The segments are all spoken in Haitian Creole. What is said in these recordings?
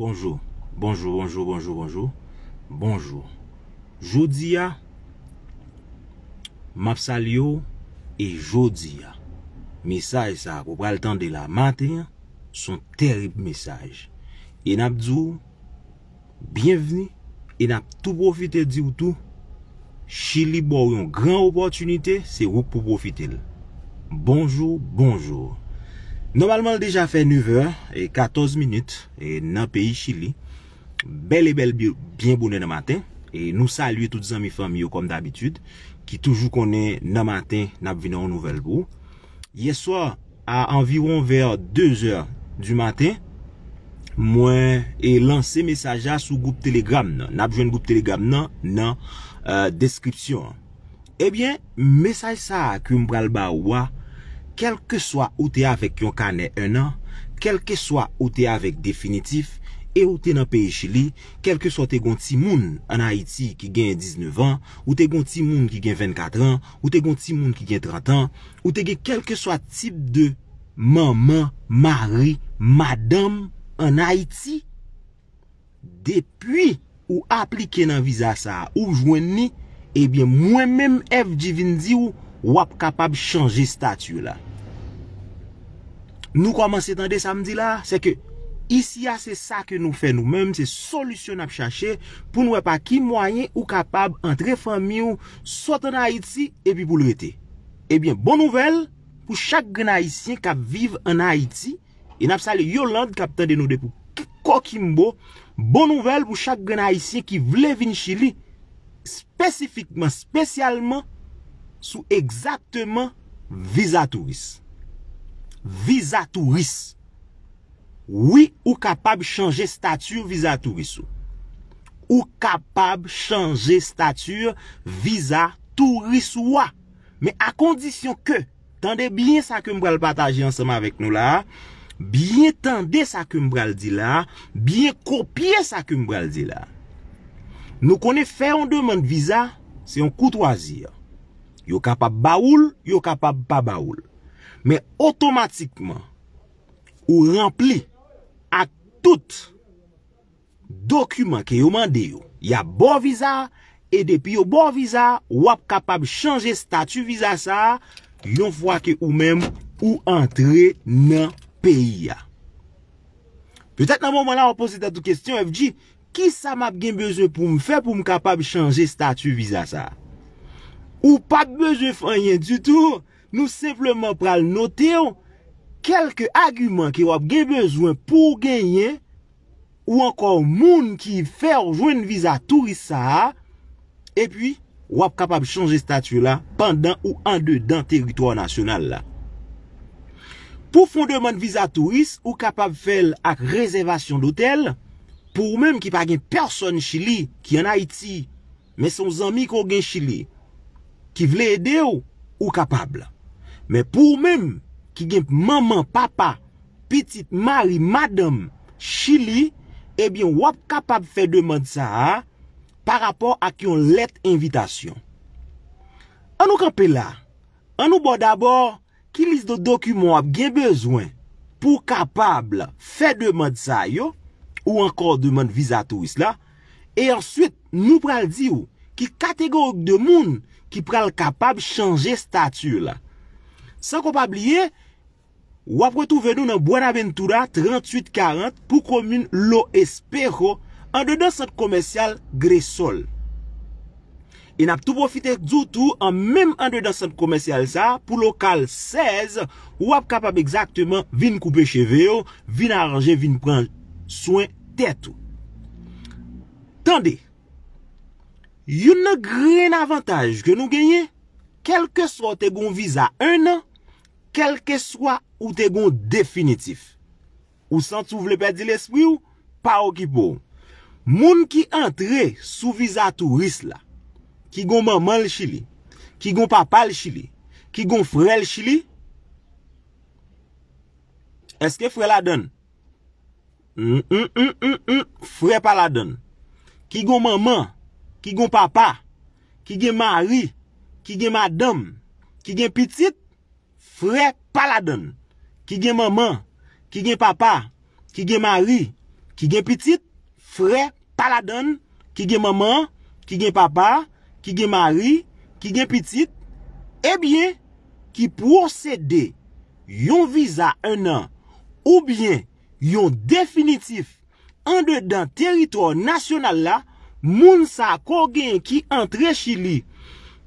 Bonjou, bonjou, bonjou, bonjou, bonjou Bonjou Joudiya Mapsalyo E joudiya Mesaj sa, pou pral tende la Matenya, son terib mesaj E napdou Bienveni E napdou profite di woutou Chili bo yon gran opotunite Se wou pou profite l Bonjou, bonjou Nomalman l deja fe 9 e 14 minute e nan peyi Chili Bel e bel biye, bien boune nan maten E nou saluye tout zan mi fam yo kom d'abitude Ki toujou konen nan maten nap vina ou nouvel bou Yeswa a anviron ver 2 eur du maten Mwen e lanse mesaja sou goup telegram nan Nap jwen goup telegram nan, nan deskripsyon Ebyen, mesaj sa akum pral ba wwa kelke swa ou te avek yon ka ne 1 an, kelke swa ou te avek definitif, e ou te nan peye chili, kelke swa te gon ti moun an Haiti ki gen 19 an, ou te gon ti moun ki gen 24 an, ou te gon ti moun ki gen 30 an, ou te gen kelke swa tip de maman, mari, madame an Haiti. Depi ou aplike nan vizasa ou jwen ni, e bien mwen menm F.G. Vinzi ou wap kapab chanje statu la. Nou koman se tende samdi la, se ke isi ya ah, se sa ke nou fe nou menm, se solusyon ap chache pou nou e pa ki mwayen ou kapab entre fami ou sot an Haiti epi pou lou ete. Eh Ebyen, bon nouvel pou chak gen Haitien kap vive an Haiti, en ap sa le Yoland kap tende nou de pou kiko kimbo, bon nouvel pou chak gen Haitien ki vle vin chili spesifikman, spesyalman, sou eksakteman visa touriste. Visa Touris Ou kapab chanje stature Visa Touris Ou kapab chanje stature Visa Touris Ouwa Me akondisyon ke Tande bien sa kumbral patajye ansama vek nou la Bien tende sa kumbral di la Bien kopye sa kumbral di la Nou konen fè On deman visa Se yon kout wazir Yo kapab baoul Yo kapab pa baoul Men otomatikman ou rampli ak tout dokuman ke yo mande yo. Ya bo viza, e depi yo bo viza, wap kapab chanje statu viza sa, yon fwa ke ou menm ou antre nan peyi ya. Petat nan mouman la wap posi tatou kestyon, ev di, ki sa map gen beze pou m fe pou m kapab chanje statu viza sa? Ou pap beze fanyen tutou? nou sepleman pral note yo kelke agumen ki wap gen bezwen pou genyen ou ankon moun ki fer jouen viza turisa e pi wap kapab chanje statu la pandan ou an de dan teritoryo nasyonal la. Pou fondeman viza turis ou kapab fel ak rezervasyon dotel pou mwen ki pa gen person chili ki an Haiti me son zanmi kon gen chili ki vle ede yo ou kapab la. Mè pou mèm ki genp maman, papa, pitit, mari, madam, chili, ebyon wap kapab fè deman sa a par rapor ak yon let invitation. An nou kanpe la, an nou bo dabor ki lis do dokumen wap gen bezwen pou kapab fè deman sa yo ou ankor deman vizato is la e answit nou pral di yo ki kategorik de moun ki pral kapab chanje statu la. San kopab liye, wap wè tou ven nou nan Buwana Bentura 3840 pou komün Lo Espero, an de dan sat komensyal Gressol. E nap tou profitek djoutou an mem an de dan sat komensyal sa, pou lokal 16, wap kapab exactement vin koupe cheveyo, vin aranje, vin pranj soen tetou. Tande, yon nan gren avantage ke nou genye, kelke sote goun vize a 1 an, kelke swa ou te gon definitif. Ou san tou vle pedi l'espri ou, pa ou ki pou. Moun ki entre sou vizatou ris la, ki gon maman l'chili, ki gon papa l'chili, ki gon fre l'chili, eske fre la don? Nn, nn, nn, nn, nn, fre pa la don. Ki gon maman, ki gon papa, ki gen mari, ki gen madam, ki gen pitit, Frè paladon. Ki gen maman, ki gen papa, ki gen mari, ki gen pitit, frè paladon. Ki gen maman, ki gen papa, ki gen mari, ki gen pitit. Ebyen, ki prosede yon viza 1 an, oubyen yon definitif, an de dan teritro nasyonal la, moun sa kogen ki antre chili.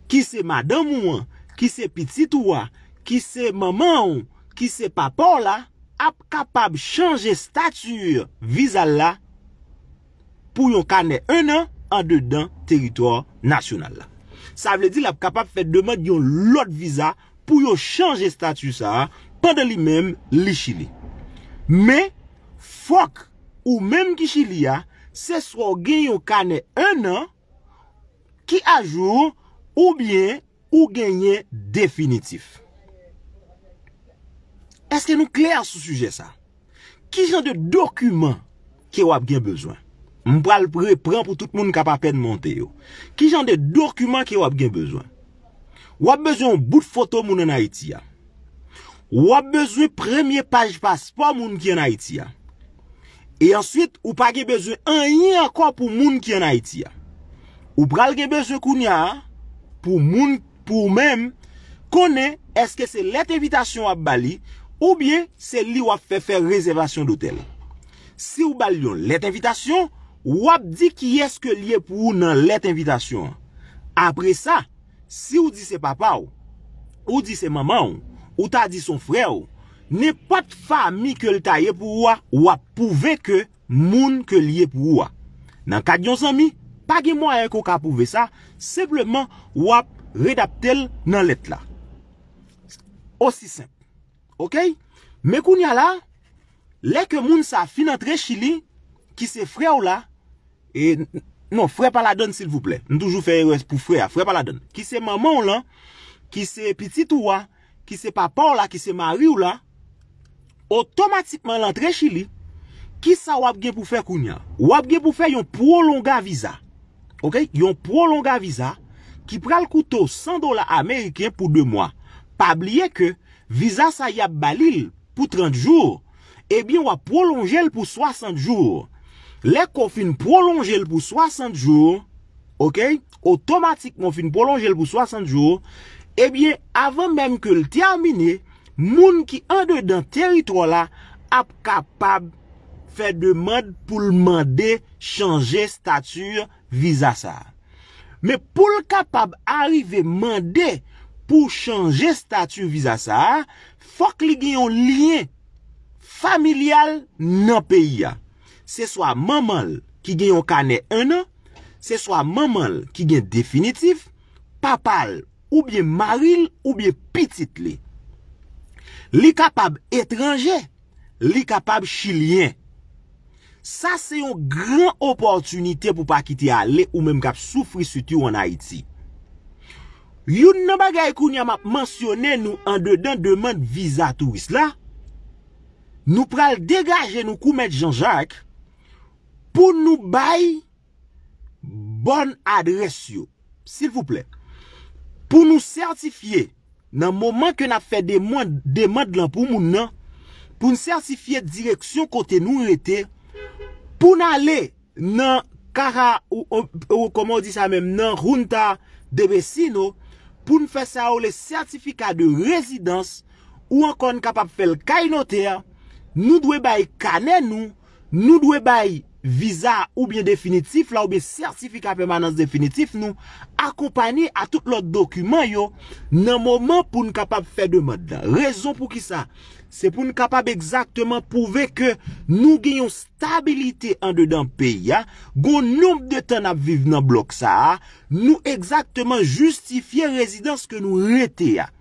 Ki se madan mouan, ki se pitit oua, Ki se maman ou, ki se papa ou la, ap kapab chanje statu vizal la pou yon kane 1 an an de dan teritwar nasyonal la. Sa vle di la ap kapab fè deman yon lot vizal pou yon chanje statu sa pande li men li chili. Me fok ou men ki chili ya, se swa gen yon kane 1 an ki ajour ou bien ou genye definitif. Eske nou kler sou suje sa? Ki jan de dokumen ki wap gen bezwen? Mpwa l pre prem pou tout moun kapapen monte yo. Ki jan de dokumen ki wap gen bezwen? Wap bezwen bout foto moun en Haiti ya? Wap bezwen premier page paspo moun ki en Haiti ya? E answit wap ge bezwen an yin akwa pou moun ki en Haiti ya? Wap ge bezwen kounya pou moun pou mèm kone eske se let evitasyon wap bali? Ou bie, se li wap fefer rezervasyon do tel. Si ou balyon lete invitation, wap di ki eske liye pou ou nan lete invitation. Apre sa, si ou di se papa ou, ou di se mama ou, ou ta di son fre ou, ne pat fa mi ke lita ye pou ou a, wap pouve ke moun ke liye pou ou a. Nan kadyon san mi, pagi mwa eko ka pouve sa, sepleman wap redap tel nan lete la. Osisem. Ok? Me kounya la, le ke moun sa finantre chili, ki se fre ou la, e, non, fre pa la don sil vouple, nou toujou fe, pou fre ya, fre pa la don. Ki se maman ou la, ki se piti touwa, ki se papa ou la, ki se mari ou la, otomatikman lantre chili, ki sa wap gen pou fe kounya? Wap gen pou fe yon prolonga visa. Ok? Yon prolonga visa, ki pral kouto 100 dola ameriken pou 2 mwa. Pa blie ke, viza sa yap balil pou 30 jour, ebyen wap prolonjel pou 60 jour. Lek kon fin prolonjel pou 60 jour, ok, otomatik kon fin prolonjel pou 60 jour, ebyen avan menm ke l termine, moun ki ande dan teritro la, ap kapab fe de mand pou l mande chanje stature viza sa. Me pou l kapab arive mande Pou chanje statu viza sa, fok li genyon liyen familial nan peyi ya. Se swa mamal ki genyon kane 1 an, se swa mamal ki genyon definitif, papal oubyen maril oubyen pitit li. Li kapab etranje, li kapab chilyen. Sa se yon gran oportunite pou pa kite ale ou menm kap soufri suti ou nan Haiti. Yon nan bagay kou nyam ap mansyone nou an dedan demand visa tou wis la, nou pral degaje nou kou met janjak, pou nou bay bon adres yo, sil pou plek. Pou nou sertifiye nan moman ke nan ap fè demand lan pou moun nan, pou nou sertifiye direksyon kote nou rete, pou nou ale nan kaka ou kouman di sa men nan runta de besi nou, Poun fè sa ou le sertifika de rezidans ou ankon kapap fè l'kay noter, nou dwe bay kane nou, nou dwe bay viza ou bie definitif la ou bie sertifika permanans definitif nou, akompani a tout lot dokumen yo nan mouman poun kapap fè de mod la. Rezon pou ki sa? Se pou nou kapab ekzaktman pouve ke nou genyon stabilite an de dan peyi ya, ah, goun noum de tan ap vive nan blok sa a, ah, nou ekzaktman justifiye rezidans ke nou rete ya. Ah.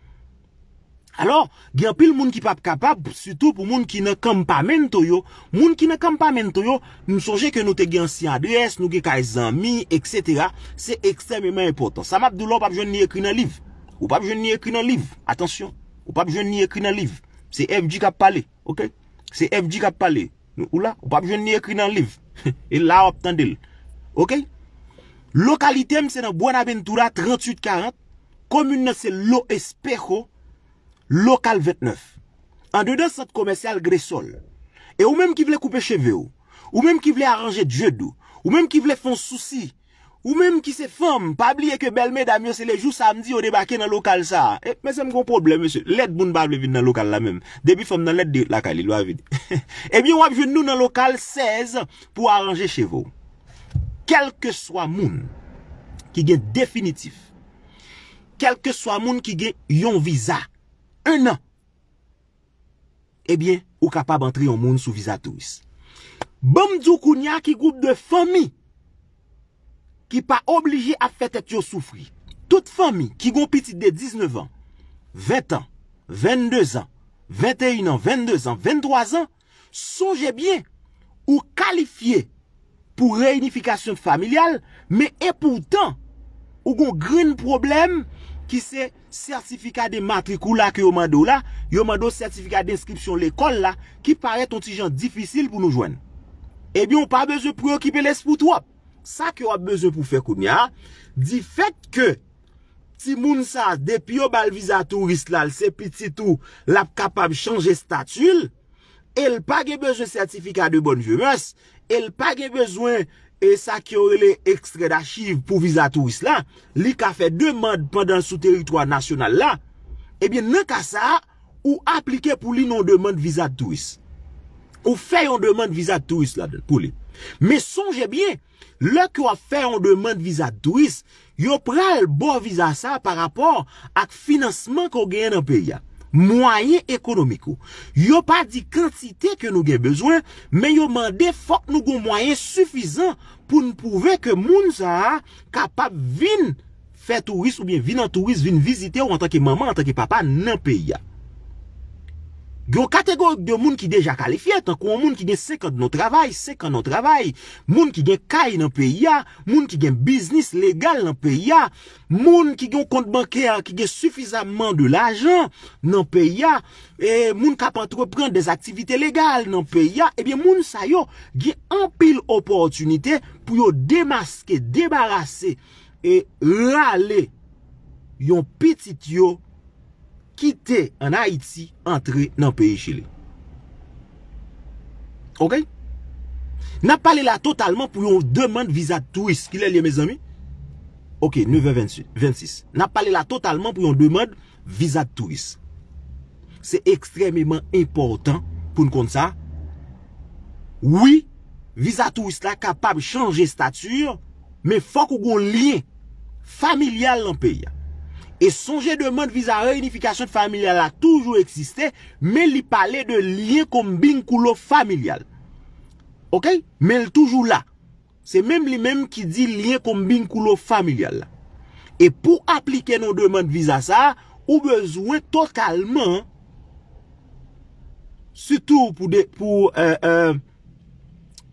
Alors, gen pil moun ki pap kapab, suto pou moun ki nan kampamento yo, moun ki nan kampamento yo, nou soje ke nou te gen si adres, nou ke kaizami, etc. Se ekstremement impotant. Samad dou lon pap joun ni ekri nan liv. Ou pap joun ni ekri nan liv. Atensyon. Ou pap joun ni ekri nan liv. Se FJ Kapale, ok? Se FJ Kapale. Ola, wap jen ni ekri nan liv. E la wap tande il. Ok? Lokal item se nan Buanabentura 3840. Komune non, se Lo Espejo. Lokal 29. An de de sot komersyal Gresol. E ou menm ki vle koupe cheve ou. Ou menm ki vle aranje djedou. Ou menm ki vle fon souci. Ou mèm ki se fèm, pabliye ke belme damyo se le, jou samdi ou debake nan lokal sa. E, mèm se m kon probleme, mèm se. Let bon bable vide nan lokal la mèm. Debi fèm nan let de la kalilwa vide. Ebyen wap vide nou nan lokal 16 pou aranje chevo. Kelke swa moun ki gen definitif. Kelke swa moun ki gen yon visa. Un an. Ebyen, eh ou kapab antri yon moun sou visa touis. Bèm djou kounya ki goup de fèmi. ki pa oblige a fet et yo soufri. Tout fami ki gon piti de 19 an, 20 an, 22 an, 21 an, 22 an, 23 an, sonje bien ou kalifiye pou reynifikasyon familial, me e poutan ou gon grin problem ki se sertifika de matrikou la ki yo mando la, yo mando sertifika eh de inskripsyon l'ekol la, ki pare ton ti jan difisil pou nou jwen. Ebyon pa bezo preokipe lespout wap, Sa ki yo ap beze pou fekoun ya Di fet ke Ti moun sa depi yo bal vizatourist la L sepiti tou L ap kapab chanje statul El page beze sertifika de bonjumez El page bezoen E sa ki yo rele ekstredachiv Pou vizatourist la Li ka fe deman Pendan sou teritwa nasyonal la Ebyen nan ka sa Ou aplike pou li non deman vizatourist Ou fe yon deman vizatourist la Pou li Me sonje bie, lè kyo a fè yon deman vizat turist, yo pral bo vizat sa par rapor ak finansman ko genye nan peyya. Moyen ekonomiko. Yo pa di kantite ke nou genye bezwen, me yo mande fok nou gon moyen sufizan pou nou pouve ke moun sa kapap vin fè turist ou bin vin an turist, vin vizite ou an tanke maman, an tanke papa nan peyya. Gyo kategorik de moun ki deja kalifiye, tankou moun ki gen sek an nou travay, sek an nou travay, moun ki gen kay nan pe ya, moun ki gen biznis legal nan pe ya, moun ki gen kont bankè, ki gen sufisamman de l'ajan nan pe ya, e moun kap antreprende des aktivite legal nan pe ya, ebyen moun sa yo, gen anpil opotunite pou yo demaske, debarase, e lale yon pitit yon, Kite an Haiti Entre nan peyi chile Ok Na pale la totalman pou yon Demande visa de touriste Ok 9.26 Na pale la totalman pou yon Demande visa de touriste Se ekstrememan important Poun kon sa Oui visa de touriste La kapab chanje stature Me fok ou gon lien Familyal nan peyi ya E sonje deman viza reunifikasyon familial la toujou eksiste, men li pale de liye konm bin koulo familial. Ok? Men toujou la. Se men li men ki di liye konm bin koulo familial la. E pou aplike nou deman viza sa, ou bezwen totalman, suto pou de, pou, e, e,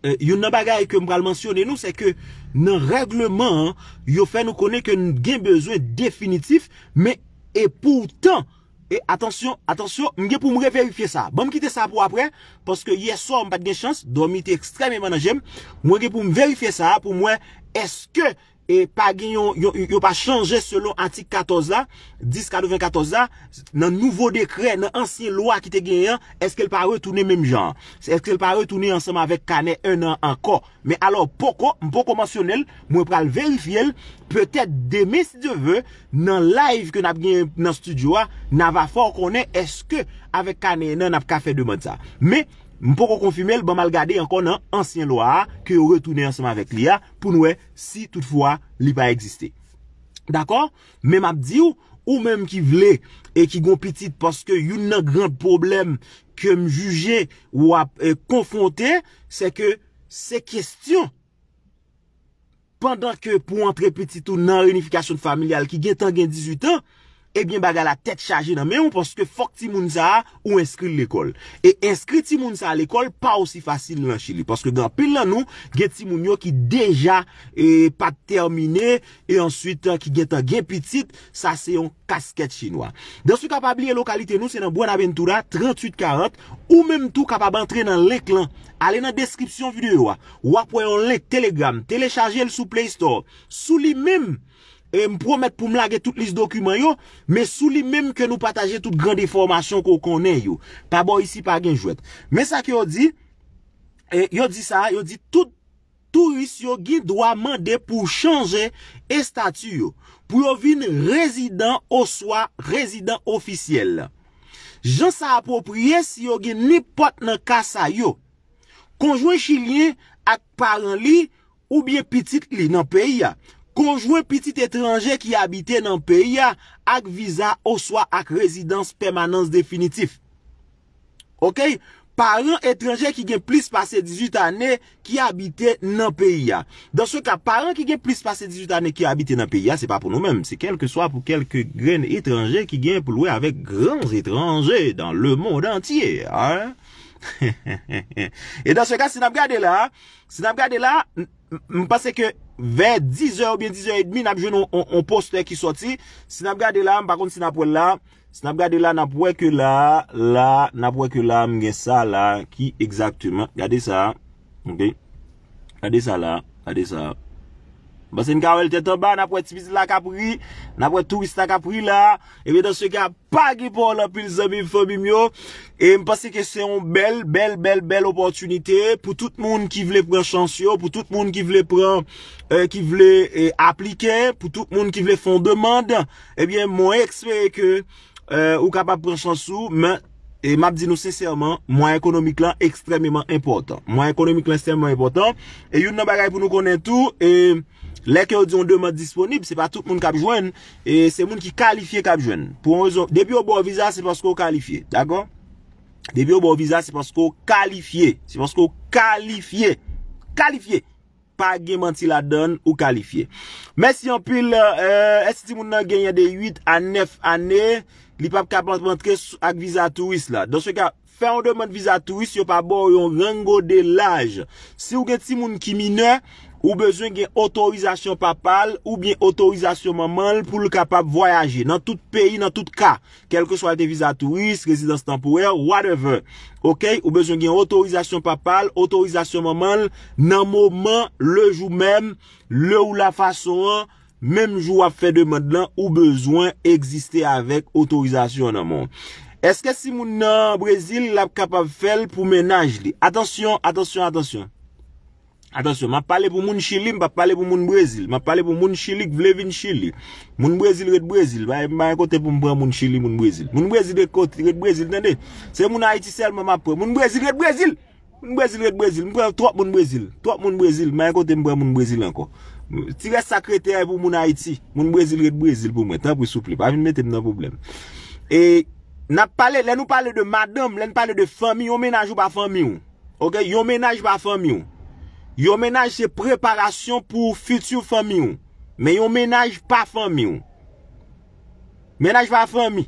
Euh, yon nan bagay ke m pral mansyone nou, se ke nan regleman, yo fe nou kone ke nou gen bezwe definitif, me, e poutan, e, atensyon, atensyon, m gen pou m re verifye sa, bon m kite sa pou apre, poske ye so, m pat gen chans, do mi te ekstrem e manajem, m gen pou m verifye sa, pou mwen, eske, E pa gen yon yon yon yon pa chanje selon antik 14 a 10, 19, 20, 14 a Nan nouvo dekre nan ansye lwa ki te gen yon Eske l pa retounen menm jan Eske l pa retounen ansenman vek kane enan anko Me alo poko, mpo komasyonel Mwen pral verifiel Petet deme si de ve Nan live ke nap gen nan studio a Nan va fokone eske avek kane enan nap kafe deman sa Me M pou kon konfirmel, ban mal gade yon kon nan ansyen lo a ke yon retounen ansenman vek li a pou noue si toutfwa li pa egziste. D'akon? Men ap di ou, ou menm ki vle e ki gon pitit paske yon nan gran problem ke m juje ou ap e, konfonte, se ke se kestyon, pandan ke pou an tre pitit ou nan reunifikasyon familial ki gen tan gen 18 an, Ebyen baga la tet chaje nan men ou poske fok ti moun sa ou inskri l'ekol E inskri ti moun sa l'ekol pa osi fasil nan chili Poske gen apil nan nou get ti moun yo ki deja e pat termine E answite ki get an gen pitit sa se yon kasket chinois Dansou kapab liye lokalite nou se nan Buenaventura 3840 Ou menm tou kapab antre nan lek lan Ale nan deskripsyon videyo wa Wapwe yon lek telegram, telechaje el sou playstore Sou li menm Euh, Mpromet pou m lage tout list dokumen yo Me sou li mem ke nou pataje tout grande informasyon Ko konen yo Pabo isi pa gen jwet Me sa ki yo di Yo di sa yo di Tout turist yo gen do a mande pou chanje E statu yo Pou yo vin rezident o swa Rezident ofisiel Jan sa apopriye si yo gen Ni pot nan kasa yo Konjwen chilien ak paran li Ou bie pitit li nan peyi ya konjwen pitit etranje ki abite nan peya ak viza ou swa ak rezidans permanans definitif. Ok, paran etranje ki gen plis pase 18 ane ki abite nan peya. Dans sou ka, paran ki gen plis pase 18 ane ki abite nan peya, se pa pou nou men, se kelke swa pou kelke gren etranje ki gen pou loue avek gran etranje dan le moun entye. Ok. E dan se ka si nap gade la Si nap gade la M pase ke ven 10h ou bien 10h30 Nap jwenon poste ki soti Si nap gade la Si nap gade la Nap weke la M gen sa la Gade sa Gade sa la Gade sa la Basen ka ou el tete ba, na pou et spis la kapri, na pou et tou wist la kapri la, ebe de seke a pagi pou la pil zabi fomi myo, e mpase ke se yon bel, bel, bel, bel opotunite, pou tout moun ki vle pre chansyo, pou tout moun ki vle e, e, aplike, pou tout moun ki vle fondemande, ebyen mwen ekspere ke e, ou kapap pre chansyo, men, e map di nou seseyman, mwen ekonomik lan ekstrememan importan. Mwen ekonomik lan ekstrememan importan, e yon nan bagay pou nou konen tou, e... Lè kè ou di yon 2 mèd disponib, se pa tout moun kapjwen E se moun ki kalifiye kapjwen Pou an rezon, debi ou bo viza, se paskou kalifiye, d'agò Debi ou bo viza, se paskou kalifiye Se paskou kalifiye Kalifiye Pa gen manti la don ou kalifiye Mè si yon pil, e si ti moun nan genye de 8 a 9 anè Li pap kapant mèntre ak viza touis la Don se kè, fè yon 2 mèd viza touis, yon pa bo yon rango de laj Si yon gen ti moun ki mine, Ou bezwen gen otorizasyon papal ou bien otorizasyon mamal pou le kapab voyaje. Nan tout peyi, nan tout ka. Kelke so al te vizatourist, rezidans tempore, whatever. Ou bezwen gen otorizasyon papal, otorizasyon mamal, nan mouman, le jou men, le ou la fason, men jou ap fe de men nan ou bezwen egziste avek otorizasyon nan moun. Eske si moun nan Brezil la kapab fel pou menaj li? Atensyon, atensyon, atensyon. Atansyon, ma pale pou moun chili, mpa pale pou moun brezil. Ma pale pou moun chili k vlevin chili. Moun brezil rete brezil. Mwen ekote pou mwen moun chili moun brezil. Moun brezil rete brezil, tende? Se moun Haiti sel mwen mpa pre. Moun brezil rete brezil! Moun brezil rete brezil. Mwen pre trok moun brezil. Trok moun brezil. Mwen ekote mwen moun brezil anko. Tire sakreteye pou moun Haiti. Moun brezil rete brezil pou mwen. Tan pou souple. Pa mi mette m nan problem. E, na pale, len nou pale de madame. Len pale de fami. Yo menajou pa Yon menaj se preparasyon pou futu fami yon. Men yon menaj pa fami yon. Menaj pa fami.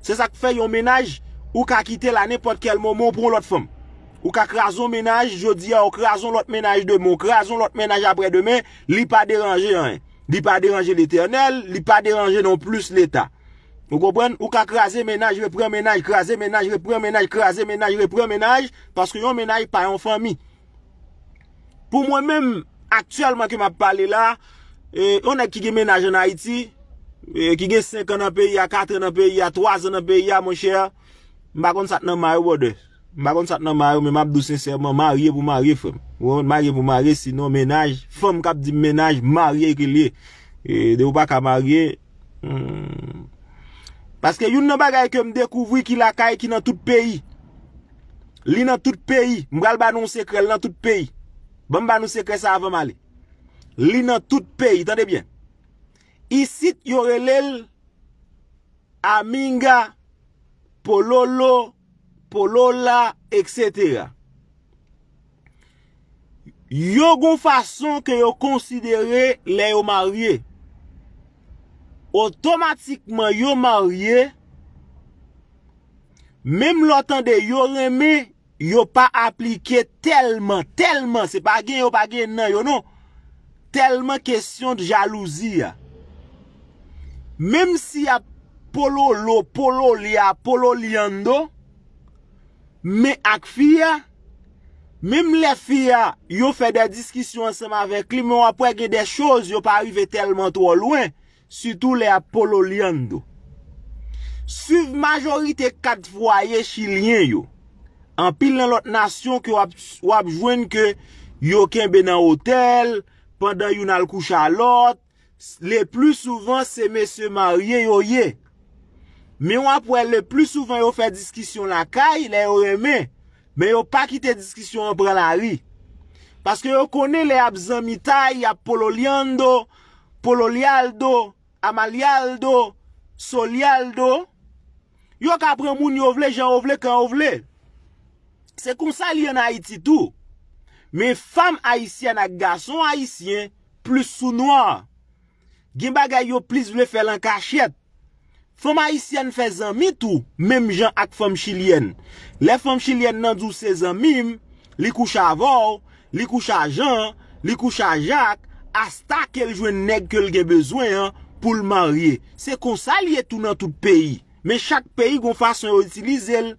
Se sa kou fe yon menaj, ou ka kite la nepot kel momon pou lout fami. Ou ka krason menaj, jo di ya, ou krason lout menaj demon. Krason lout menaj apre demen, li pa deranje yon. Li pa deranje l'Eternel, li pa deranje non plus l'Etat. Ou ka krasen menaj, repren menaj, krasen menaj, repren menaj, krasen menaj, repren menaj, paske yon menaj pa yon fami. Pou mwen menm, aktualman ki m ap pale la, e, ona ki gen menaj an Haiti, e, ki gen 5 an an peyi, a 4 an an peyi, a 3 an an peyi, a mwen chè, m bakon sat nan mare wode. M bakon sat nan mare, men m ap dou sensèman, mareye pou mareye fèm. Wè, mareye pou mareye, sinon menaj, fèm kap di menaj, mareye ki li. E, de w pa ka mareye, hmmm, paske yon nan bagay ke m dekouvri ki la kay ki nan tout peyi. Li nan tout peyi, m gal banon sekrel nan tout peyi. Bon, Bamba nou sekre sa avan mali. Li nan tout peyi, tan debyen. Isit yore lel, Aminga, Pololo, Polola, etc. Yogon fason ke yo konsidere le yo marye. Otomatikman yo marye, Mem lo tan de yo reme, yo pa aplike telman, telman, se pa gen yo pa gen nan, yo nou, telman kesyon de jalouzi ya. Mem si ya polo lo, polo li a, polo li an do, men ak fia, mem le fia, yo fe de diskisyon seman vek li men wapwege de chouz, yo pa uve telman to lwen, si tou le a polo li an do. Suv majorite kat foye chilien yo, An pil nan lot nasyon ki wap jwen ke yo ken be nan hotel, pandan yon al koucha lot, le plou souvan se mese marye yo ye. Me wap wè le plou souvan yo fè diskisyon la kaj, le yo eme, me yo pa kite diskisyon apre la ri. Paske yo kone le ap zan mitay, ap polo liando, polo lialdo, ama lialdo, solialdo, yo kapre moun yo vle, jan vle, kan vle. Se konsalye nan Haiti tou, men fam Haitien ak gason Haitien, plus sou noua. Gimba gayo plis vle fè lankachet. Fam Haitien fè zanmi tou, menm jan ak fam Chilien. Le fam Chilien nan djou se zanmim, li koucha avor, li koucha jan, li koucha jak, astak el jwen neg ke lge bezwen, pou l marye. Se konsalye tou nan tout peyi, men chak peyi goun fason otilize l,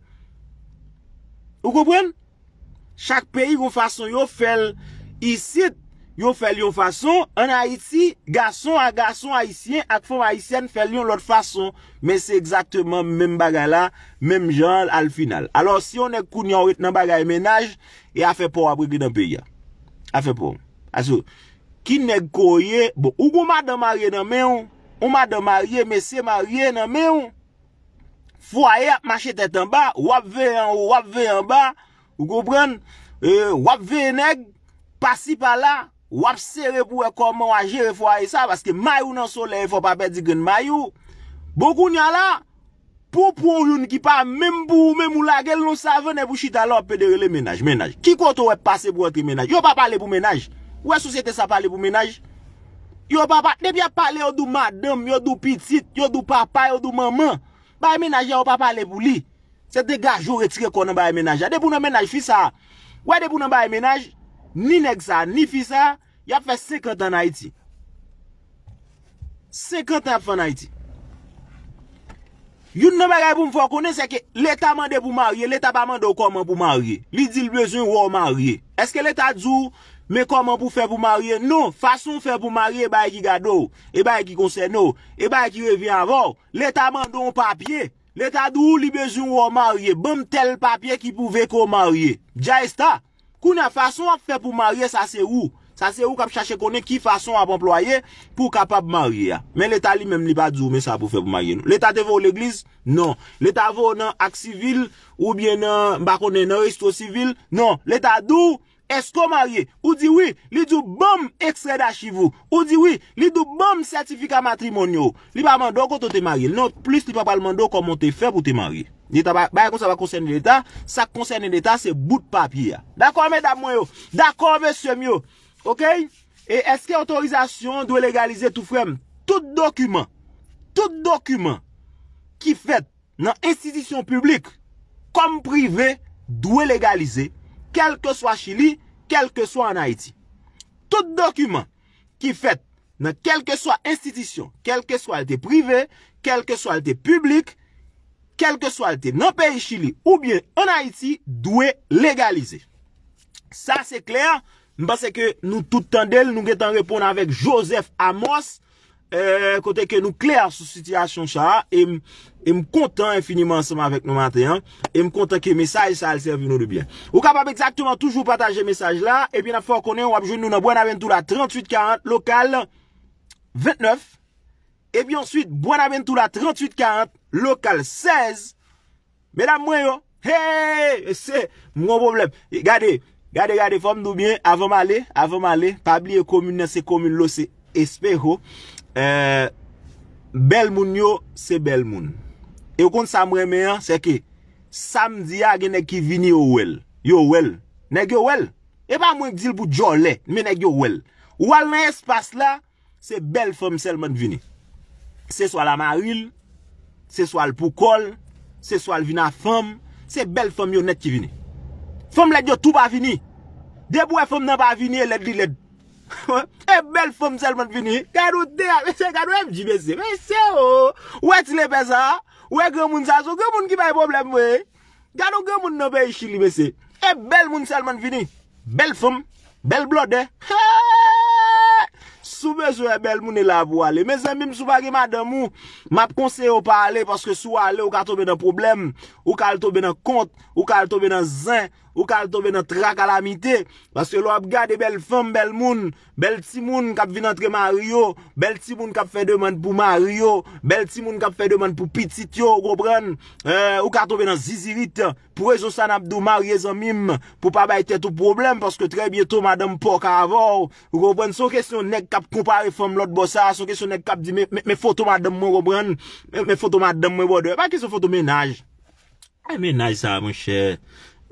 Ou kompren? Chak peyi kon fason yo fel isi, yo fel yo fason. An ha iti, gason a gason haisyen ak fon haisyen fel yon lot fason. Men se ekzakteman menm baga la, menm jan al final. Alor si yon ek kon yon wet nan baga yon menaj, e afe pou abri ki nan peyi ya. Afe pou. Asou. Ki neg koye, bon. Ou kon ma de marye nan men yon? Ou ma de marye men se marye nan men yon? Fwaye ap mache tetan ba, wap ve en ou, wap ve en ba, ou kou pren, euh, wap ve en eg, pasi pa la, wap sere pou e koman wajere fwaye sa, baske mayou nan sole, e fwa pa pe di gen mayou. Boku nya la, pou pou yon ki pa membu ou memu la gel nou sa ven, e pou chita la ou pedere le menaj, menaj. Ki koto wè pase pou wote menaj? Yo pa pale pou menaj? Wè sou sete sa pale pou menaj? Yo pa pale ou do madame, ou do pitit, ou do papa, ou do maman? Baymenaj ya ou pa pale pou li. Se degaj ou retike kon nan baymenaj. A de pou nan baymenaj fi sa. Ou a de pou nan baymenaj, ni neg sa, ni fi sa, ya fe sekantan na iti. Sekantan fe nan iti. Yon nan mera pou m fokone se ke leta mande pou marye, leta pa mande ou kon man pou marye. Li di lbezoun wou marye. Eske leta djou... Me koman pou fè pou marye? Non. Fason fè pou marye e bay ki gado. E bay ki konsey nou. E bay ki revyen avor. L'Etat mandou an papye. L'Etat d'ou li bejoun ou an marye. Bon tel papye ki pou veko marye. Dja e sta. Kou na fason ap fè pou marye sa se ou. Sa se ou kap chache konen ki fason ap employe. Pou kap ap marye ya. Men l'Etat li menm li ba djou men sa pou fè pou marye nou. L'Etat te vou l'Eglise? Non. L'Etat vou nan ak sivil? Ou bien nan bakonnen nan restro sivil? Non. Esko marye, ou diwi, li djou bom ekstreda chivou. Ou diwi, li djou bom sertifika matrimonyo. Li pa mando kon te marye. Non, plis li pa pal mando kon mante fe pou te marye. Di ta bay kon sa va konsenye l'Etat. Sa konsenye l'Etat, se bout papi ya. Dakon mèdap mwen yo. Dakon mèdap mwen yo. Ok? E eske otorizasyon dwe legalize tou frem? Tout dokumen, tout dokumen ki fet nan insidisyon publik kom prive dwe legalize. Kelke swa chili... kelke swa an Haiti. Tout dokumen ki fet nan kelke swa institisyon, kelke swa lte prive, kelke swa lte publik, kelke swa lte nan peyi Chili, ou bien an Haiti, dwe legalize. Sa se kler, mba se ke nou toutan del, nou getan repon anvek Joseph Amos, Eh, kote ke nou kler sou sityasyon chan E m kontan E finiman seman vek nou maten E m kontan ke mesaj sa al serve nou debyen Ou kapab exactement toujou pataje mesaj la Ebyen ap fò konen ou ap joun nou nan Buenaventou la 3840 lokal 29 Ebyen answit Buenaventou la 3840 Lokal 16 Medan mwen yo Ese mwen bon problem Gade gade fòm nou byen Avom ale Pabli e komune se komune lo se E spero Eh, bel moun yo, se bel moun E w kon sam reme an, se ke Sam diya gen e ki vini yo ouel Yo ouel, neg yo ouel E pa mwen gzil pou jor le, men neg yo ouel Ou al men espas la, se bel fom selman vini Se swal amaril, se swal pukol Se swal vina fom, se bel fom yo net ki vini Fom let yo tou ba vini Debo e fom nan ba vini, let li let E bel fom selman vini, kado FJVC, wè ti le bezan, wè gen moun sa, gen moun ki fay problem wè, gen moun gen moun nou pe yi chili wè se, e bel moun selman vini, bel fom, bel blode, soube soube bel moun e la vo ale, mè zem bim soubagi madan mou, map konseyo pa ale, paske soube ale ou ka tobe nan problem, ou kal tobe nan kont, ou kal tobe nan zin, Ou kal tove nan tra kalamite Baske lò ap gade bel fèm bel moun Bel ti moun kap vin antre ma riyo Bel ti moun kap fè deman pou ma riyo Bel ti moun kap fè deman pou pitit yo Roubren eh, Ou kal tove nan zizirit Pou rejou san abdou ma riyo zan mim Pou pa bayte tout problem Baske tre bietou ma dem pok avor Roubren sou kesyon nek kap kompare fèm lot bosa Sou kesyon nek kap di me foto ma dem moun roubren Me foto ma dem mwen bode Pa kesyon foto menaj eh, Menaj sa mwen chè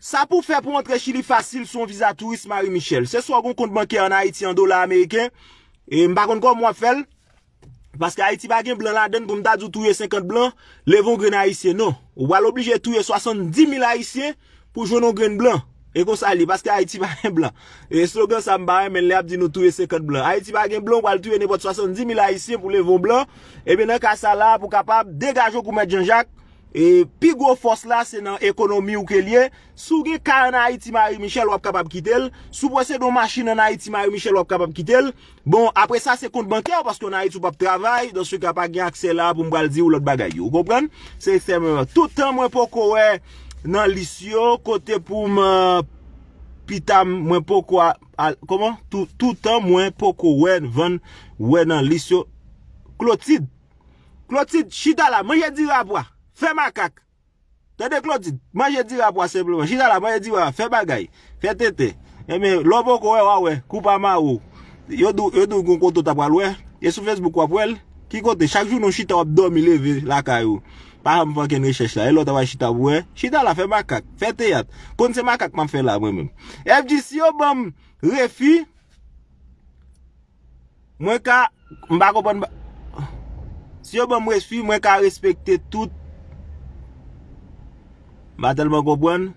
Sa pou fè pou antre chili fasil son visa turist Marie-Michel. Se swa kon kont bankè an Haiti an do la Ameriken. E mbakon kon mwa fèl. Paske Haiti bagen blan la den kon mdadou touye 50 blan. Levon gren a isye. Non. Ou wal oblige touye 70 mil a isye pou jounon gren blan. E kon sali. Paske Haiti bagen blan. E slogan sa mbarem men le ap di nou touye 50 blan. Haiti bagen blan wal touye nevot 70 mil a isye pou levon blan. E ben nan kasa la pou kapab degajo koumèd Jean-Jacques. E pi gwo fos la se nan ekonomi ou ke liye Sou ge ka anayi ti Marie-Michel wap kapap kitel Sou bwese don mashine anayi ti Marie-Michel wap kapap kitel Bon apre sa se kont bankè ou paske anayi toupap travay Don sou kapap gen aksela pou mbalzi ou lot bagayou Gopren? Se eksemen euh, Toutan mwen poko wè nan lisyo Kote pou m... Euh, pita mwen poko a... Koman? Toutan mwen poko wè nan lisyo Klotid Klotid chita la Mwen jè di rap wè Fè makak Tè de klotid Maje diwa pou asemple wè Shidala maje diwa Fè bagay Fè tete Eme lobo kowe wè wè Kupa ma wè Yo do yon kontot apal wè Ye sou facebook wè wè Ki konti Chak joun nou shita wap domi lè vè Laka yon Paha mwen faken reshech la E lota wè shita wè Shidala fè makak Fè tete yat Konti se makak man fè la wè mè FG si yo bèm refi Mwen ka Mbakopan Si yo bèm refi Mwen ka respekte tout Matel ban koupwen.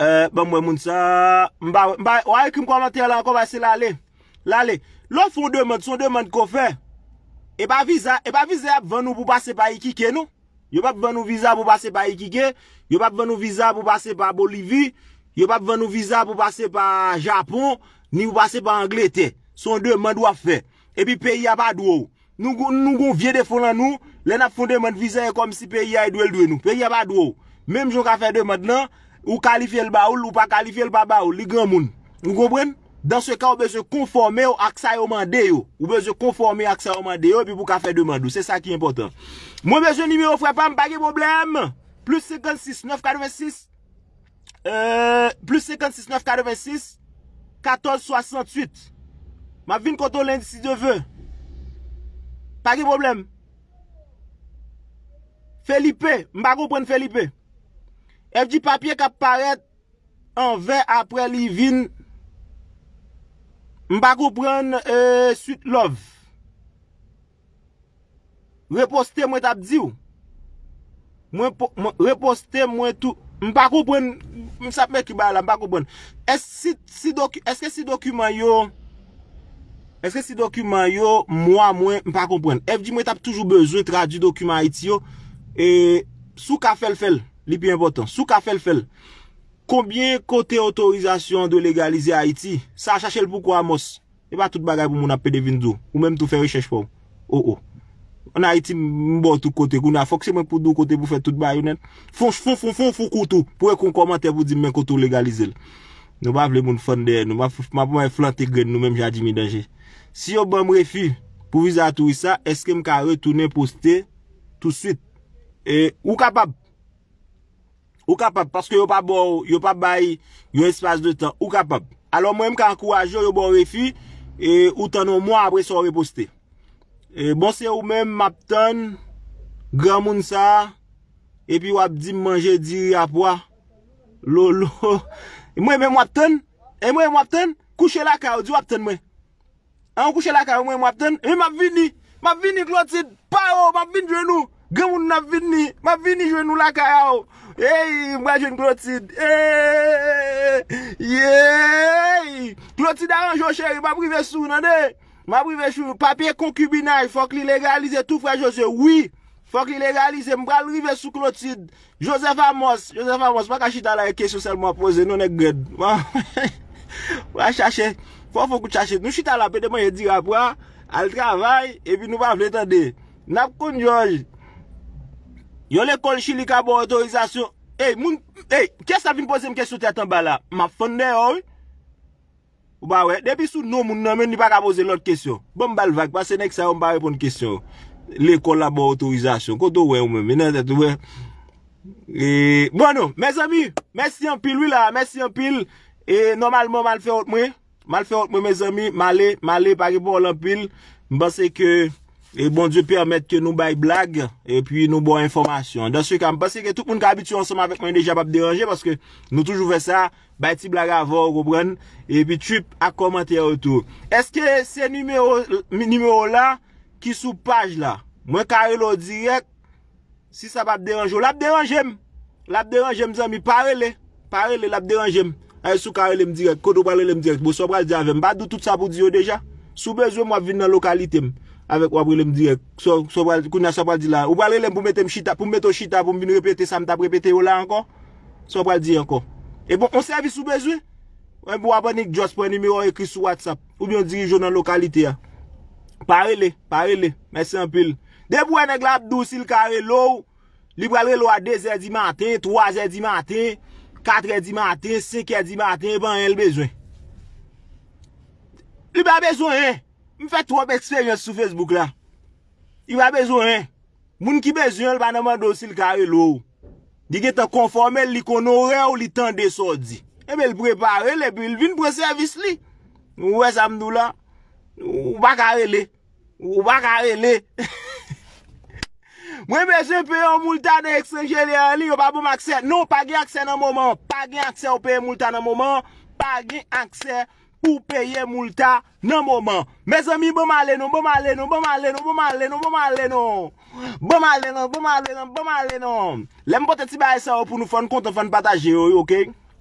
Eh, e, ban mwen moun sa. Mba, mba, waye koum konvante ala an konvase lale. Lale. Lò son dè man, son dè man kou fè. E pa viza, e pa viza. Vè nou pou pase pa IKIKEN nou. Yo pap vè nou viza pou pase pa IKIKEN. Yo pap vè nou viza pou pase pa BOLIVI. Yo pap vè nou viza pou pase pa JAPON. Ni pou pase pa ANGLETE. Son dè man dwa fè. E pi peyi apad wou. Nou goun vye defon nan nou. Len ap fonde man vizeye kom si pe yi a yi dwe l dwe nou. Pe yi a pa dwe ou. Mem joun ka fe dwe man nan, ou kalifiye l baoul ou pa kalifiye l pa baoul, li gran moun. Nou kombren? Dans se ka ou bejou konforme ou aksay ou mande yo. Ou bejou konforme ou aksay ou mande yo, pi pou ka fe dwe man dou. Se sa ki important. Mwen bejou nimi ou fwe pa m, pa ge problem? Plus 56, 946. Euh, plus 56, 946. 14, 68. Ma vin koto lendi si de ve. Pa ge problem? Pa ge problem? Felipe, mba kou pren Felipe? F di papye kap paret an ve apre li vin mba kou pren e, suit love? Reposte mwen tap di ou? Reposte mwen tou mba kou pren msape kou ba la mba kou pren eske si dokumen yo eske si dokumen yo mwa mwen mba kou pren F di mwen tap toujou bejou tradi dokumen iti yo e sou ka fel fel li pi important, sou ka fel fel konbye kote otorizasyon de legalize Haiti, sa chache l pou kwa mos e ba tout bagay pou moun apedevin ou mèm tou fe rechech pou ou ou, an Haiti mbon tout kote kou na fokse mèm pou dou kote pou fe tout bagay foun foun foun foun foun koutou pou e kon komante vou di mèm koutou legalize nou ba vle moun fonde nou ba vle moun flante gren nou mèm jadi mi denje si yo bèm refi pou vizatou isa, eske m ka retounen poste tout suite E, ou kapab, ou kapab, paske yo pa bo, yo pa bayi, yo espase de tan, ou kapab. Alo mwen m ka akouaj yo yo bo refi, e, ou tanon mwa apre so reposte. E, Bonsye ou mwen m ap tan, gwa moun sa, epi wap di m manje di yapwa. Lolo, mwen m wap tan, mwen m wap tan, kouche la ka, ou di wap tan mwen. An kouche la ka, mwen m wap tan, mwen m ap vini, m ap vini glote, pa yo, m ap vini dwen nou. Gèmoun nan vin ni. Ma vin ni jwen nou la kaya ou. Eyy. Mbra jwen klotid. Eyy. Yeyy. Klotid a ran jò chè. Mba brive sou. Nande. Mba brive sou. Papye konkubinay. Fok li legalize. Tou fwa jò chè. Oui. Fok li legalize. Mbra li river sou klotid. Josefa Mos. Josefa Mos. Fwa ka chita la e kesyon sel mwa pose. Non e gred. Wan. Wan chache. Fwa fwa kou chache. Nou chita la apè deman e di rapwa. Al travay. E pi nou pa vletande. Nap kon jò j Yon lè kol chili ka bo autorizasyon. E, moun... E, kè sa vin pose mwen kesyon te atan ba la? Ma fonnen ou? Ou ba we? Depi sou nou moun nan men, ni pa ka pose lòt kesyon. Bon, mbal vak. Basenèk sa yon ba we pon kesyon. Lè kol la bo autorizasyon. Koto we, mwen. Menè, detou we. E... Bon, nou. Mè zami. Mè si an pil, wila. Mè si an pil. E, normalman mal fè ot mwen. Mal fè ot mwen, mè zami. Malè. E, Malè e, pa ki bo lòt pil. Mba se ke... E bon diyo permette ke nou bay blag E pi nou bon informasyon Dans se kam pa se ke tout moun ka abituyon seman vek mwen deja pa bderanje Paske nou toujou ve sa Bay ti blag avor, gobran E pi tup ak komante yotou Eske se nimeyo la Ki sou paj la Mwen kare lo direk Si sa pa bderanje, ou la bderanje m La bderanje m zan mi pare le Pare le la bderanje m Aye sou kare le m direk, kodo pale le m direk Bo sobra diya ve m, ba do tout sa pou diyo deja Sou bezwe m wap vin nan lokalite m Awek waprele m direk. Kou na sop wale di la. Ou waprele m pou m mette m chita pou m vini repete sa m tap repete yo la ankon. Sop wale di ankon. E bon konservi sou bezwe. Ou e an pou waprele nik just pou an nimeron ekri sou WhatsApp. Ou m yon dirijo nan lokalite ya. Parele, parele. Mese anpil. De pou wane e glab dousil kare lou. Li wale lou a 2 e di maten, 3 e di maten, 4 e di maten, 5 e di maten. E ban yon l bezwe. Li ban bezwe yon. Mi fè trope eksperyans sou Facebook la. I wè bezounen. Moun ki bezounen li pa nanman dosil kare lou. Di gen tan konforme li konon re ou li tan de sò di. E mè li prebare li, bi li vin pou servis li. Mwen wè samdou la. Mwen wè kare li. Mwen wè kare li. Mwen bezounen pe yon moultan de ekstrenjè li an li, yon pa boum aksè. Nou pa gen aksè nan mouman. Pa gen aksè wè pe moultan nan mouman. Pa gen aksè. Ou peye moultat nan mouman Mez ami, bom ale non, bom ale non, bom ale non, bom ale non, bom ale non Bom ale non, bom ale non, bom ale non Lèm bote ti baye sa ou pou nou fon konta fon pataje ou, ok?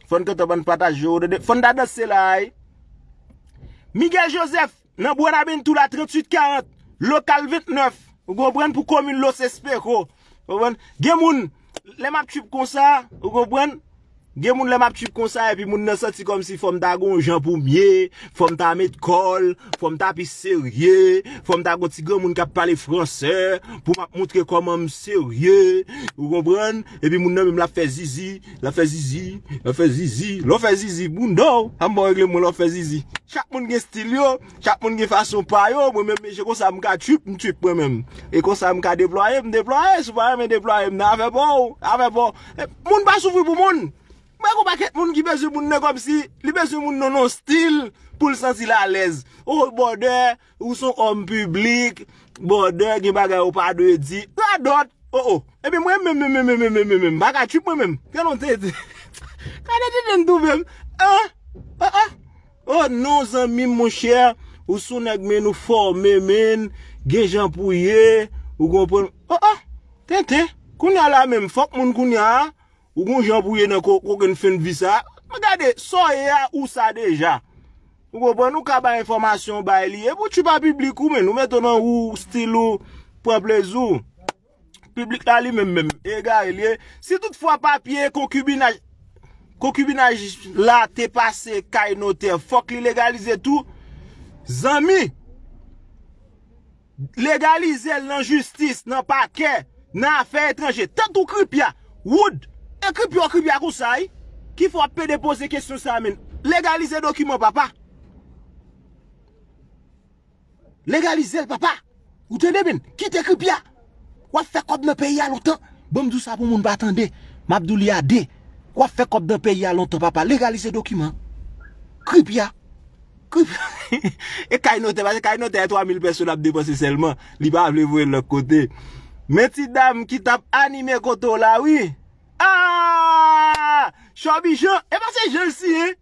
Fon konta fon pataje ou, fon da dos se lai eh? Miguel Joseph, nan bwena bin tou la 3840, lokal 89 Ou gwen pou komil los espè ko Gè moun, lèm ap chup kon sa, ou gwen Gen moun lem ap chup konsa e pi moun nan soti kom si fom ta gon jen pou mye, fom ta met kol, fom ta pi serye, fom ta goti gen moun ka pale franse, pou map moutre kom an serye, ou kon pren, e pi moun nan men la fe zizi, la fe zizi, la fe zizi, la fe zizi, moun nan, an ba regle moun la fe zizi. Chak moun gen stilyo, chak moun gen fason payo, mwen men me jek konsa mwen ka chup, mwen chup mwen men, e konsa mwen ka deploye, mwen deploye, mwen deploye, mwen afe bo, afe bo, moun ba soufou pou moun. Mwen kon pa ket moun ki besye moun ne kom si, li besye moun non non stil pou l sensi la lez. Ou ou bode, ou son om publik, bode, gen bagay ou pa do e di. Ou a dot, ou oh, ou. Oh. Ebe mwen mwen mwen mwen mwen mwen mwen mwen mwen mwen, baka chup mwen mwen. Gen non te te. Kan de te den do mwen? A, ah, a, ah, a. Ah. Ou oh, nou zan mim moun chè, ou sou neg men ou fo men men, ge jan pou ye, ou kon pon. A, a, ten ten, koun ya la men, fok moun koun ya a. Ou goun jan brouye nan kou gen fin vi sa. Magade, soye ya ou sa deja. Ou goun, nou ka ba informasyon ba liye. Ou ti pa publik ou men. Ou men ton nan ou, stil ou, poblez ou. Publik a li men men. Ega e liye. Si tout fwa papye, konkubinaj, konkubinaj la, te pase, kay note, fok li legalize tou. Zami, legalize l nan justis, nan pa ke, nan afe etranje. Tantou krip ya, woud, Ekrip ya, ekrip ya kousay, ki fwa pe depose kesyon sa men. Legalize dokumen, papa. Legalize l papa. Ou te ne men, kite ekrip ya. Wafek ob nan peyi a lontan. Bwem dousa pou moun batan de, mabdou liya de. Wafek ob nan peyi a lontan, papa. Legalize dokumen. Ekrip ya. Ekrip ya. Ekay note, ekay note, e 3 mil person ap depose selman. Li pa ap le vwe l kote. Men ti dam ki tap anime koto la, wii. Aaaaaa, chobijan, e mwase jel si e,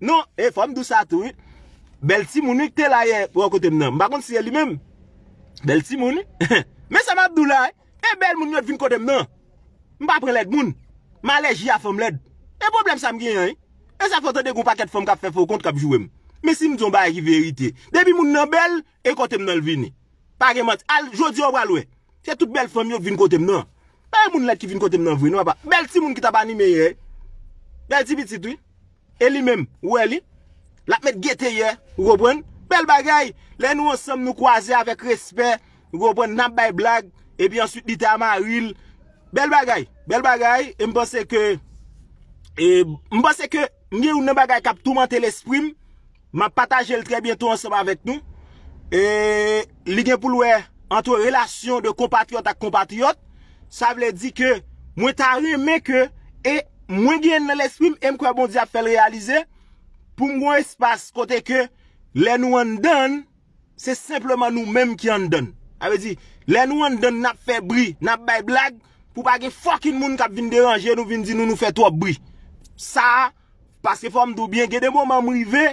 nou e fom dousa tou e, bel ti mouni kte la ye pou an kote mnen, mbakon si e li men, bel ti mouni, me sa mabdou la e, e bel mouni yot vin kote mnen, mba pren led mouni, ma aleji a fom led, e problem sa mgen e, e sa fote de goun paket fom ka fefou kont ka bijou em, me si mizon ba eri verite, debi mouni nan bel, e kote mnen lvin, pari mons, al jodi obal we, se tout bel fom yot vin kote mnen, Pè moun let ki vin kote mnen vwi, nou a pa. Bel ti moun ki taban ni me ye. Bel ti biti ti. Eli men, ou eli. La met gete ye, roubwen. Bel bagay. Le nou ansem nou kwaze avèk respè. Roubwen nan bay blag. E pi answit ditama a ril. Bel bagay. Bel bagay. E mponse ke... E mponse ke nye ou nan bagay kap touman telesprim. Ma patajel tre bientou ansem avèk nou. E li gen pou louè anto relasyon de kompatriot ak kompatriot. Sa vle di ke mwen ta reme ke E mwen gen nan l'esprim E mkwa bon di a fel realize Pou mwen espas kote ke Le nou an dan Se simpleman nou menm ki an dan A ve di, le nou an dan nap fe bri Nap bay blag Pou pa ge fokin moun kap vin deranje nou vin di nou nou fe to bri Sa Pase fom dobyen ge de mouman mri ve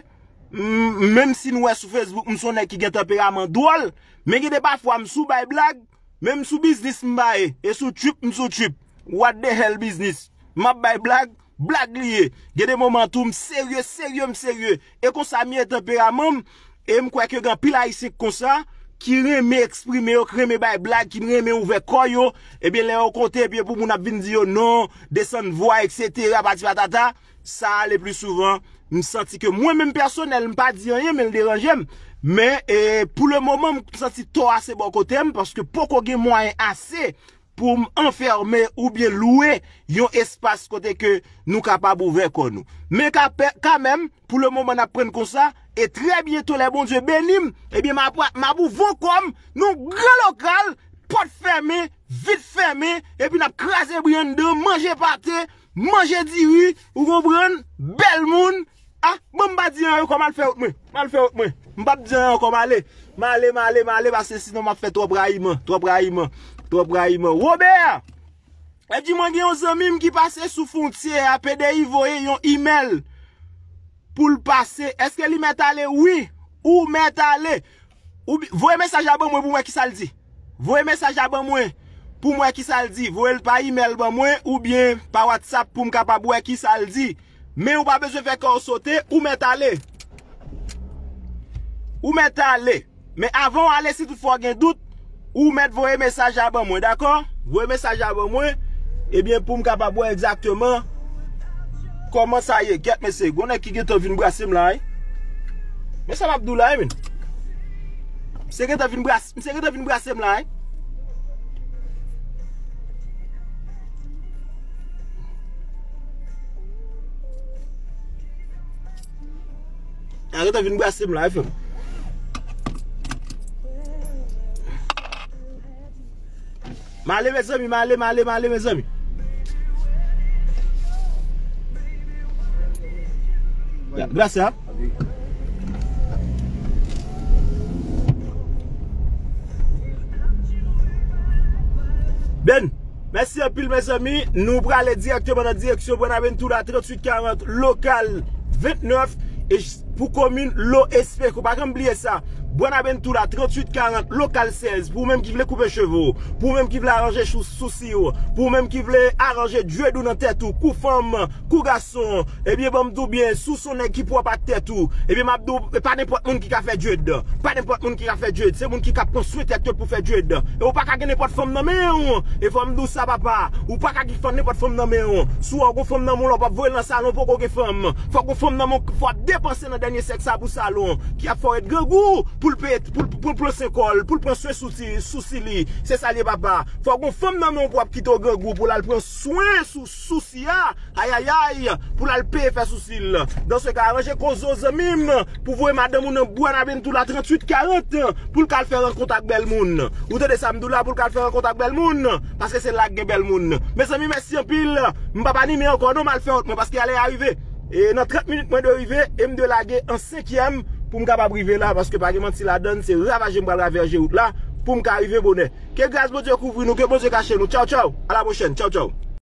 Menm si nou e sou facebook Mson ek ki gen temperament dool Men ge de pa fom sou bay blag Men m sou bisnis m ba e, e sou trip m sou trip What the hell bisnis M ap bay blag, blag li e Ge de momentou m serye, serye m serye E kon sa mi e tempera man E m kwa ek yo gen pila isek kon sa Ki re me eksprime yo, ki re me bay blag, ki re me ouve koyo E be le yo kote, epi epi moun ap vin di yo non Desan vwa, ek setera, pati patata Sa le pli souvan M santi ke mwen men m person el m pa di an ye men deranje m Men, pou le momen, m sati to ase bo kote m, paske poko gen mwen ase pou m anferme ou bie loue yon espase kote ke nou kapab ouve konou. Men, ka men, pou le momen ap pren kon sa, e tre bie to le bonje benim, e eh bie m apou vokom nou gre lokal, pot ferme, vit ferme, e pi nap krasen bwen de, manje pate, manje diwi, ou vobren bel moun, a, m m badi an yo kwa mal feot mwen, mal feot mwen. Mpap diyan an kon ma le. Ma le, ma le, ma le. Basen sinon ma fe tro bra iman. Tro bra iman. Tro bra iman. Robert! Ep di man gen yon zemim ki pase sou fontie. Ape de yi voye yon email. Poul pase. Eske li met ale? Oui. Ou met ale. Voye mensaj a ban mwen pou mwen ki sa ldi. Voye mensaj a ban mwen. Pou mwen ki sa ldi. Voye l pa email ban mwen. Ou bien pa WhatsApp pou mka pa mwen ki sa ldi. Men ou pa bezwe fe kor sote. Ou met ale. Ou mette ale, men avon ale si tout fwa gen dout, ou mette voye mesaj abon mwen, d'akor? Voye mesaj abon mwen, ebyen eh pou m kapabwa egzakteman, koman sa ye, ket mese, gwen ek ki geto vin brase mla, e? Mese mabdou la, e min? Mse geto vin brase mla, e? Mse geto vin brase mla, e fèm? Malè mè sami, malè, malè, malè mè sami. Gratia. Ah. Ben, mè si apil mè sami, nou prale direktè mwen an direksyon, mwen an ben tout an 3840, lokal 29, pou komin lo espè, kou pa kèm bliè sa. Bwana ben tou la, 3840, lokal 16, pou mèm ki vle koupe chevou. Pou mèm ki vle aranje sou si ou. Pou mèm ki vle aranje dwed ou nan tèt ou. Kou fèm, kou gasson. Ebi e bomdou biè, sou sonèk ki pou apat tèt ou. Ebi mabdou, e pa nèpot moun ki ka fè dwed. Pa nèpot moun ki ka fè dwed. Se moun ki ka konswete tèt ou pou fè dwed. E ou pa kage nèpot fèm nan mè ou. E fèm dousa, papa. Ou pa kage nèpot fèm nan mè ou. Sou an kou fèm nan moun, lop ap v pou l'pèt, pou l'prenswen kol, pou l'prenswen souci, souci li. Se salye baba, fò goun fèm nan moun pou apkito gègou, pou lal pren souci, souci ya, ayayay, pou lal pè fè souci li. Dans se kare, jè kon zo zemim, pou vwè madè moun an bwana ben tout la 38-40, pou lkal fèr an kontak bel moun. Ou te de samdou la pou lkal fèr an kontak bel moun, paske se lage bel moun. Mè se mi mè si an pil, mbaba ni mè an kon non mal fèr, mwen paske alè y arive, e nan 30 minit mwen de rive, e mde lage an sek pou mka pa brive la, paske pa riman si la dan, se ravajen mba la verje out la, pou mka arrive bonè. Kèk gaz bote kouvri nou, kèk bote kache nou. Tchau, tchau. A la monshen. Tchau, tchau.